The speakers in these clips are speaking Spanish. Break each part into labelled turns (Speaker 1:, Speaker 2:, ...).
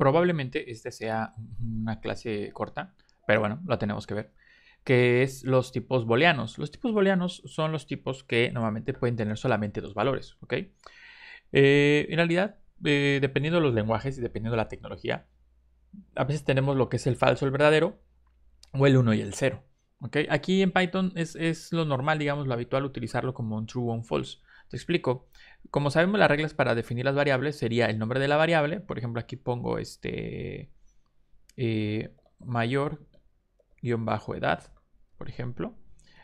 Speaker 1: Probablemente esta sea una clase corta, pero bueno, la tenemos que ver, que es los tipos booleanos. Los tipos booleanos son los tipos que normalmente pueden tener solamente dos valores, ¿ok? Eh, en realidad, eh, dependiendo de los lenguajes y dependiendo de la tecnología, a veces tenemos lo que es el falso, el verdadero, o el 1 y el 0. Aquí en Python es, lo normal, digamos, lo habitual utilizarlo como un true o un false. Te explico. Como sabemos, las reglas para definir las variables sería el nombre de la variable. Por ejemplo, aquí pongo este eh, mayor bajo edad, por ejemplo.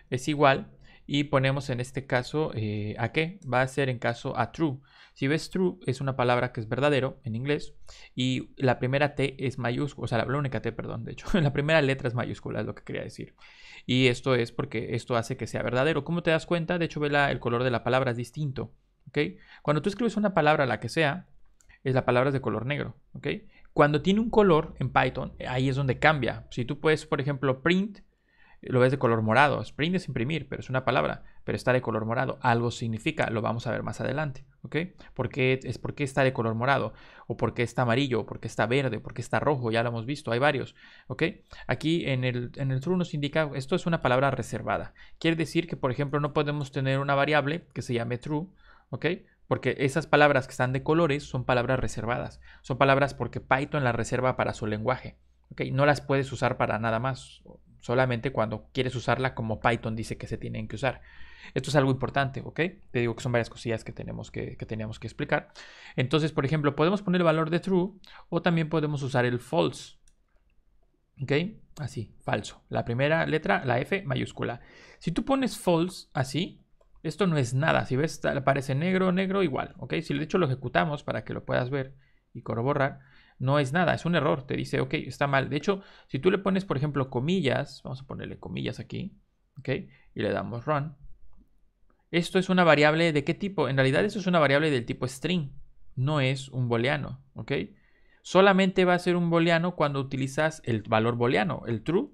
Speaker 1: Es igual y ponemos en este caso eh, a qué, va a ser en caso a true. Si ves true es una palabra que es verdadero en inglés y la primera T es mayúscula, o sea, la única T, perdón, de hecho, la primera letra es mayúscula, es lo que quería decir. Y esto es porque esto hace que sea verdadero. ¿Cómo te das cuenta? De hecho, el color de la palabra es distinto. ¿Ok? Cuando tú escribes una palabra, la que sea, es la palabra es de color negro. ¿Ok? Cuando tiene un color en Python, ahí es donde cambia. Si tú puedes, por ejemplo, print lo ves de color morado. Print es imprimir, pero es una palabra, pero está de color morado. Algo significa, lo vamos a ver más adelante, ¿ok? ¿Por qué, es porque está de color morado? ¿O por qué está amarillo? ¿O por qué está verde? ¿Por qué está rojo? Ya lo hemos visto, hay varios, ¿ok? Aquí en el, en el nos indica, esto es una palabra reservada. Quiere decir que, por ejemplo, no podemos tener una variable que se llame true, ¿ok? Porque esas palabras que están de colores son palabras reservadas. Son palabras porque Python las reserva para su lenguaje. ¿ok? No las puedes usar para nada más solamente cuando quieres usarla como Python dice que se tienen que usar. Esto es algo importante, ¿ok? Te digo que son varias cosillas que tenemos que, que explicar. Entonces, por ejemplo, podemos poner el valor de true o también podemos usar el false. ¿Ok? Así, falso. La primera letra, la F mayúscula. Si tú pones false así, esto no es nada. Si ves, aparece negro, negro, igual. ¿Ok? Si de hecho lo ejecutamos para que lo puedas ver y corroborar no es nada, es un error, te dice, ok, está mal. De hecho, si tú le pones, por ejemplo, comillas, vamos a ponerle comillas aquí, ok, y le damos run, esto es una variable de qué tipo? En realidad esto es una variable del tipo string, no es un booleano, ok. Solamente va a ser un booleano cuando utilizas el valor booleano, el true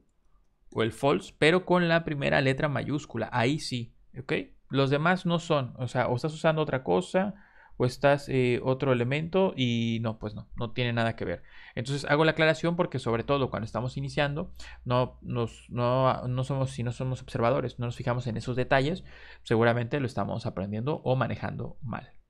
Speaker 1: o el false, pero con la primera letra mayúscula, ahí sí, ok. Los demás no son, o sea, o estás usando otra cosa, pues estás eh, otro elemento y no, pues no, no tiene nada que ver. Entonces hago la aclaración porque sobre todo cuando estamos iniciando, no, nos, no somos, si no somos observadores, no nos fijamos en esos detalles, seguramente lo estamos aprendiendo o manejando mal.